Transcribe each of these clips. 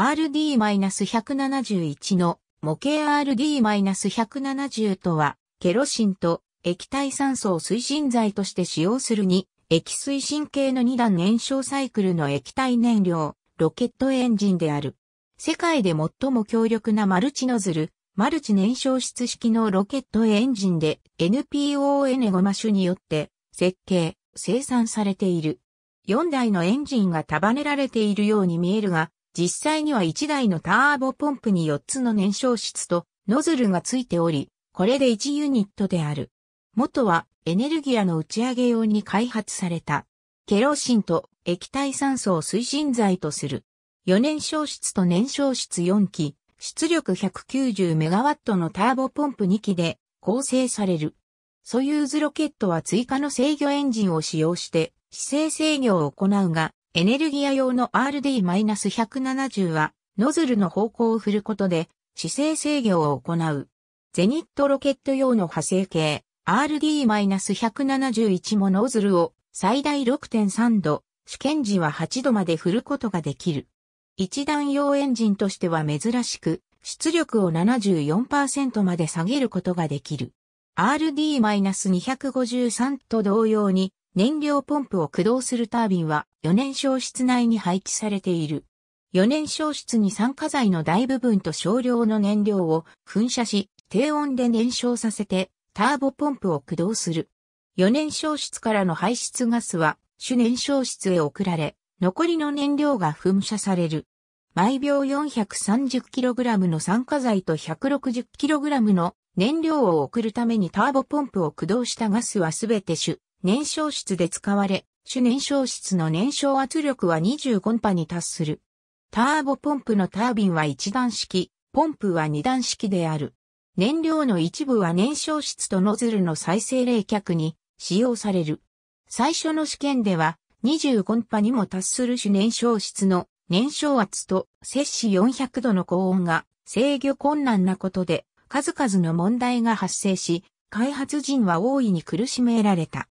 RD-171 の模型 RD-170 とは、ケロシンと液体酸素を推進剤として使用するに、液推進系の2段燃焼サイクルの液体燃料、ロケットエンジンである。世界で最も強力なマルチノズル、マルチ燃焼室式のロケットエンジンで NPON5 種によって設計、生産されている。4台のエンジンが束ねられているように見えるが、実際には1台のターボポンプに4つの燃焼室とノズルがついており、これで1ユニットである。元はエネルギアの打ち上げ用に開発された。ケロシンと液体酸素を推進剤とする。4燃焼室と燃焼室4機、出力 190MW のターボポンプ2機で構成される。ソユーズロケットは追加の制御エンジンを使用して姿勢制御を行うが、エネルギア用の RD-170 は、ノズルの方向を振ることで、姿勢制御を行う。ゼニットロケット用の派生系、RD-171 もノズルを最大6.3度、試験時は8度まで振ることができる。一段用エンジンとしては珍しく、出力を74%まで下げることができる。RD-253 と同様に、燃料ポンプを駆動するタービンは4年焼室内に配置されている。4年焼室に酸化剤の大部分と少量の燃料を噴射し、低温で燃焼させてターボポンプを駆動する。4年焼室からの排出ガスは主燃焼室へ送られ、残りの燃料が噴射される。毎秒 430kg の酸化剤と 160kg の燃料を送るためにターボポンプを駆動したガスはすべて主燃焼室で使われ、主燃焼室の燃焼圧力は25パに達する。ターボポンプのタービンは1段式、ポンプは2段式である。燃料の一部は燃焼室とノズルの再生冷却に使用される。最初の試験では25波にも達する主燃焼室の燃焼圧と摂氏400度の高温が制御困難なことで数々の問題が発生し、開発陣は大いに苦しめられた。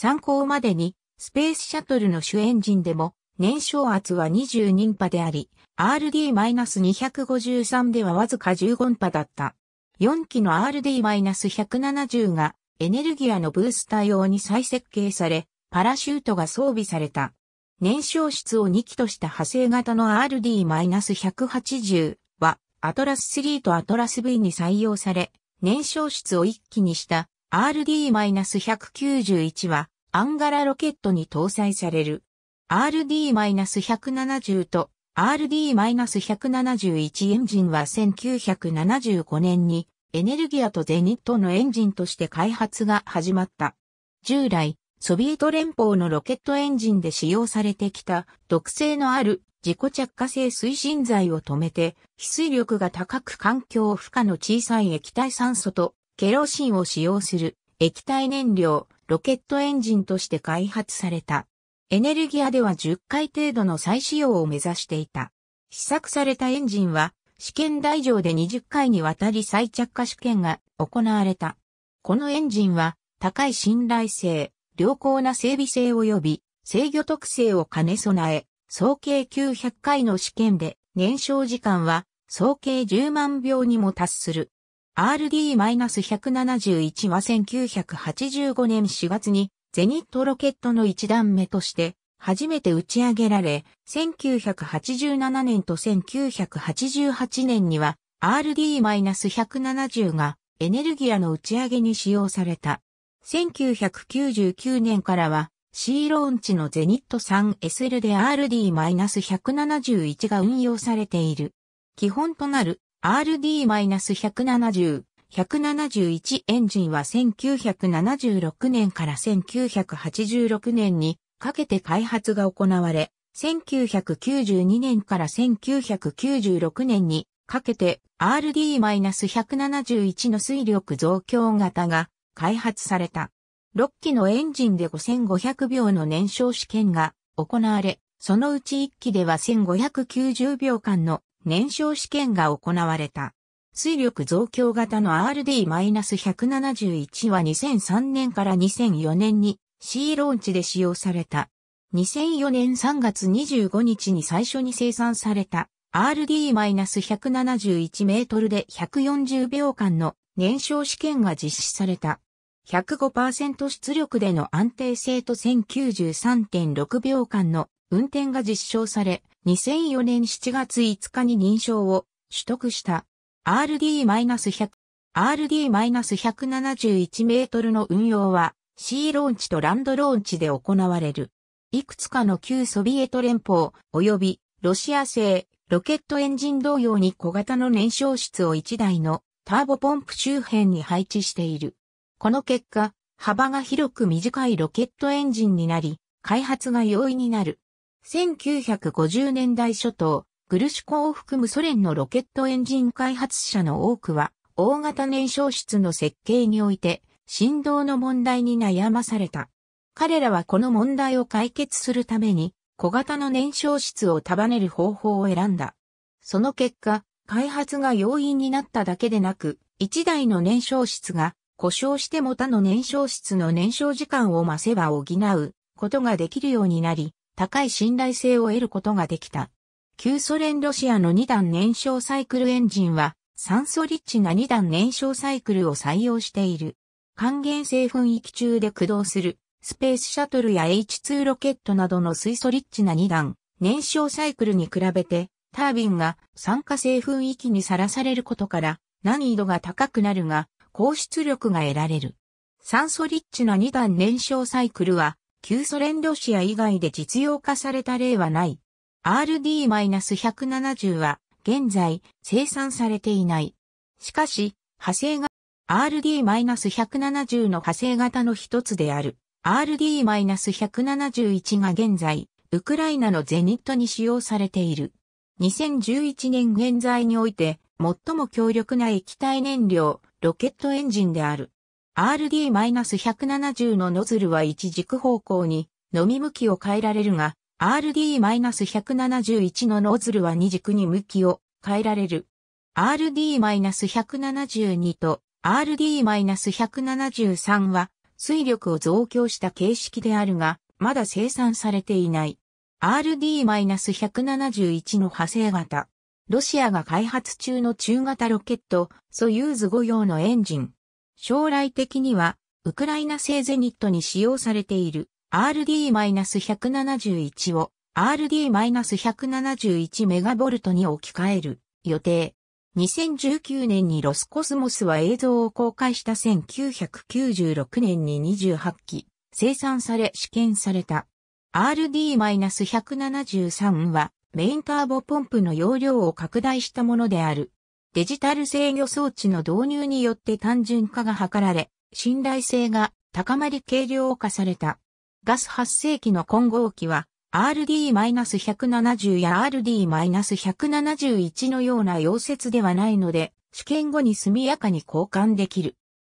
参考までに、スペースシャトルの主エンジンでも、燃焼圧は22波であり、RD-253 ではわずか15波だった。4機の RD-170 がエネルギアのブースター用に再設計され、パラシュートが装備された。燃焼室を2機とした派生型の RD-180 は、アトラス3とアトラス V に採用され、燃焼室を1機にした RD-191 はアンガラロケットに搭載される。RD-170 と RD-171 エンジンは1975年にエネルギアとゼニットのエンジンとして開発が始まった。従来、ソビエト連邦のロケットエンジンで使用されてきた毒性のある自己着火性推進剤を止めて、被水力が高く環境負荷の小さい液体酸素とケロシンを使用する液体燃料、ロケットエンジンとして開発された。エネルギアでは10回程度の再使用を目指していた。試作されたエンジンは、試験台上で20回にわたり再着火試験が行われた。このエンジンは、高い信頼性、良好な整備性及び制御特性を兼ね備え、総計900回の試験で燃焼時間は総計10万秒にも達する。RD-171 は1985年4月にゼニットロケットの一段目として初めて打ち上げられ、1987年と1988年には RD-170 がエネルギアの打ち上げに使用された。1999年からは C ローンチのゼニット 3SL で RD-171 が運用されている。基本となる RD-170、171エンジンは1976年から1986年にかけて開発が行われ、1992年から1996年にかけて RD-171 の水力増強型が開発された。6機のエンジンで5500秒の燃焼試験が行われ、そのうち1機では1590秒間の燃焼試験が行われた。水力増強型の RD-171 は2003年から2004年に C ローンチで使用された。2004年3月25日に最初に生産された RD-171 メートルで140秒間の燃焼試験が実施された。105%出力での安定性と1093.6秒間の運転が実証され、2004年7月5日に認証を取得した RD-100、RD-171 メートルの運用は C ローンチとランドローンチで行われる。いくつかの旧ソビエト連邦及びロシア製ロケットエンジン同様に小型の燃焼室を1台のターボポンプ周辺に配置している。この結果、幅が広く短いロケットエンジンになり、開発が容易になる。1950年代初頭、グルシコを含むソ連のロケットエンジン開発者の多くは、大型燃焼室の設計において、振動の問題に悩まされた。彼らはこの問題を解決するために、小型の燃焼室を束ねる方法を選んだ。その結果、開発が容易になっただけでなく、1台の燃焼室が故障しても他の燃焼室の燃焼時間を増せば補うことができるようになり、高い信頼性を得ることができた。旧ソ連ロシアの2段燃焼サイクルエンジンは酸素リッチな2段燃焼サイクルを採用している。還元性噴域中で駆動するスペースシャトルや H2 ロケットなどの水素リッチな2段燃焼サイクルに比べてタービンが酸化性噴域にさらされることから難易度が高くなるが高出力が得られる。酸素リッチな2段燃焼サイクルは旧ソ連ロシア以外で実用化された例はない。RD-170 は現在生産されていない。しかし、派生が RD-170 の派生型の一つである RD-171 が現在、ウクライナのゼニットに使用されている。2011年現在において最も強力な液体燃料、ロケットエンジンである。RD-170 のノズルは一軸方向に飲み向きを変えられるが、RD-171 のノズルは二軸に向きを変えられる。RD-172 と RD-173 は水力を増強した形式であるが、まだ生産されていない。RD-171 の派生型。ロシアが開発中の中型ロケット、ソユーズ5用のエンジン。将来的には、ウクライナ製ゼニットに使用されている RD-171 を r d 1 7 1ルトに置き換える予定。2019年にロスコスモスは映像を公開した1996年に28機生産され試験された。RD-173 はメインターボポンプの容量を拡大したものである。デジタル制御装置の導入によって単純化が図られ、信頼性が高まり軽量化された。ガス発生器の混合機は RD-170 や RD-171 のような溶接ではないので、試験後に速やかに交換できる。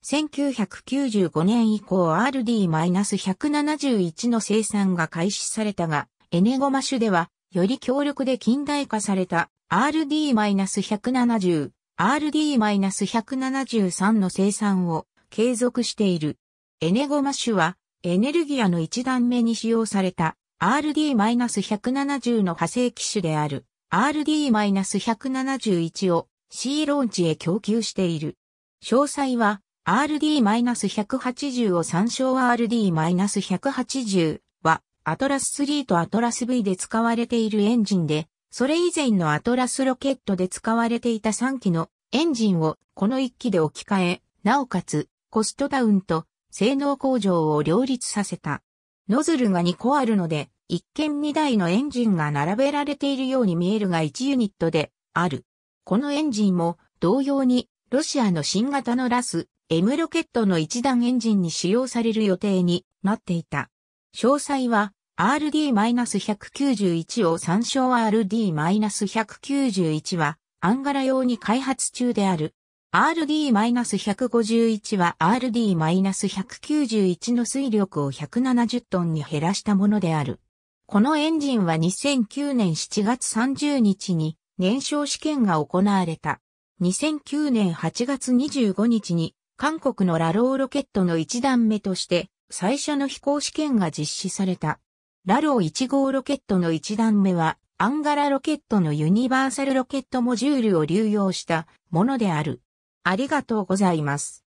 1995年以降 RD-171 の生産が開始されたが、エネゴマ種では、より強力で近代化された RD-170、RD-173 の生産を継続している。エネゴマ種はエネルギアの一段目に使用された RD-170 の派生機種である RD-171 を C ローンチへ供給している。詳細は RD-180 を参照 RD-180 はアトラス3とアトラス V で使われているエンジンでそれ以前のアトラスロケットで使われていた3機のエンジンをこの1機で置き換え、なおかつコストダウンと性能向上を両立させた。ノズルが2個あるので、一見2台のエンジンが並べられているように見えるが1ユニットである。このエンジンも同様にロシアの新型のラス M ロケットの一段エンジンに使用される予定になっていた。詳細は RD-191 を参照 RD-191 は、アンガラ用に開発中である。RD-151 は RD-191 の水力を170トンに減らしたものである。このエンジンは2009年7月30日に燃焼試験が行われた。2009年8月25日に韓国のラローロケットの1段目として最初の飛行試験が実施された。ラロー1号ロケットの1段目は、アンガラロケットのユニバーサルロケットモジュールを流用したものである。ありがとうございます。